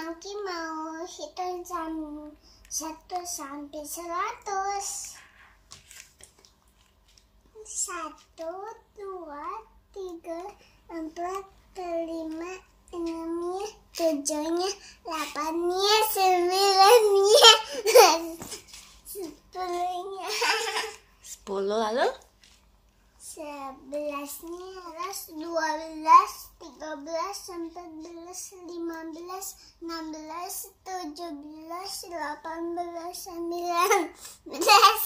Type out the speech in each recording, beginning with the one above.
Monkey mau hitung jam satu sampai seratus. Satu, dua, tiga, empat, lima, enamnya, tujuhnya, delapannya, sembilannya, sepuluhnya. Sepuluh lalu? sebelasnya ras dua belas tiga belas empat belas lima belas enam belas tujuh belas delapan belas sembilan belas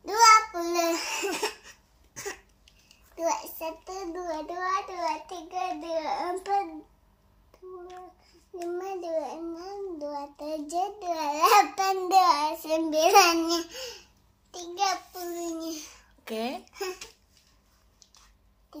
dua puluh dua satu dua dua dua tiga dua empat dua lima dua enam dua tujuh dua delapan dua sembilan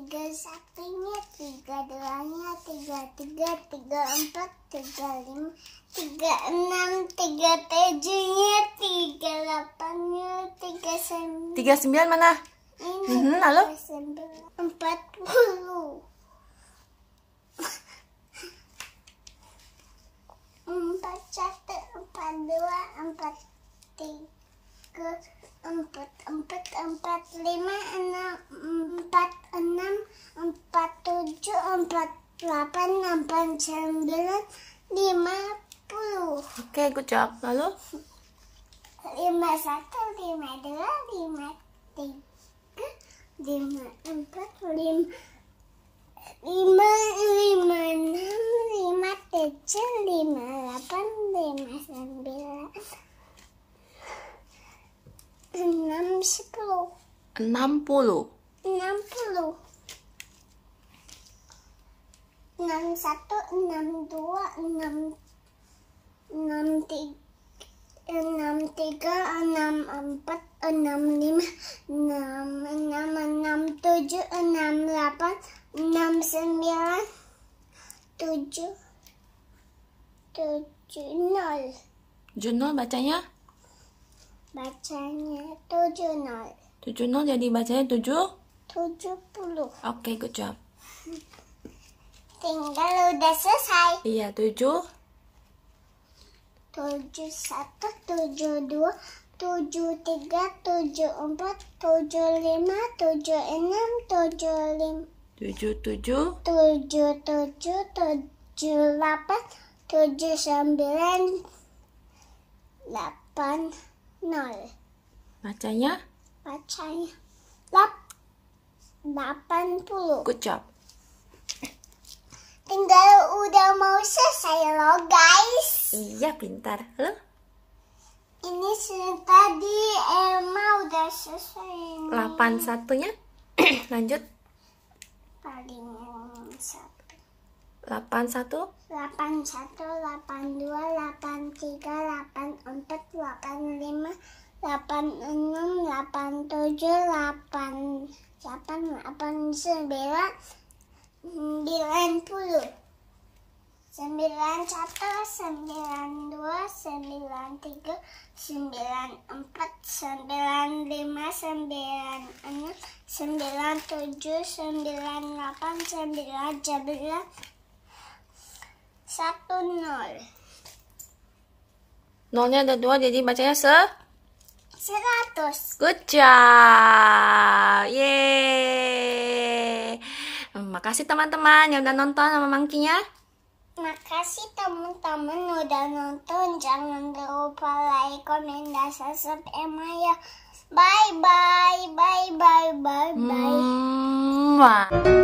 tiga satunya tiga duanya tiga tiga tiga empat tiga lima tiga enam tiga tujuhnya tiga delapannya tiga sembilan tiga sembilan mana ini -hmm, empat puluh empat satu empat dua empat tiga empat empat empat lima enam empat enam empat tujuh empat delapan empat sembilan lima puluh. Oke, good job. Lalu? Lima satu lima dua lima tiga lima empat lima lima lima enam lima tujuh lima delapan lima sembilan Enam sepuluh. Enam puluh. Enam puluh. Enam satu, enam dua, enam enam tiga. Enam tiga, enam empat, enam lima, enam enam, enam tujuh, enam delapan, enam sembilan, tujuh, tujuh nol. Tujuh nol bacanya? Bacanya tujuh nol. Tujuh nol jadi bacanya tujuh? Tujuh puluh. Oke, okay, good job. Tinggal udah selesai. Iya, tujuh. Tujuh satu, tujuh dua, tujuh tiga, tujuh empat, tujuh lima, tujuh enam, tujuh lima. Tujuh tujuh. Tujuh tujuh, tujuh delapan, tujuh sembilan, delapan nol. Bacanya? Bacanya lap delapan puluh. Good job. Tinggal udah mau selesai loh guys. Iya pintar lo. Ini tadi Emma udah selesai. Delapan satunya, lanjut. Paling satu delapan delapan delapan delapan satu satu dua 81 81 82 83 84 85 86 delapan tujuh delapan delapan 90 sembilan satu sembilan dua sembilan tiga sembilan empat sembilan lima sembilan enam sembilan tujuh sembilan delapan sembilan sembilan satu nol. Nolnya ada dua, jadi bacanya se? Seratus. Good job. Yeay. Makasih teman-teman yang udah nonton sama mangkinya. Makasih teman-teman udah nonton. Jangan lupa like, komen, dan subscribe Emma ya. Bye bye bye bye bye bye. Hmm.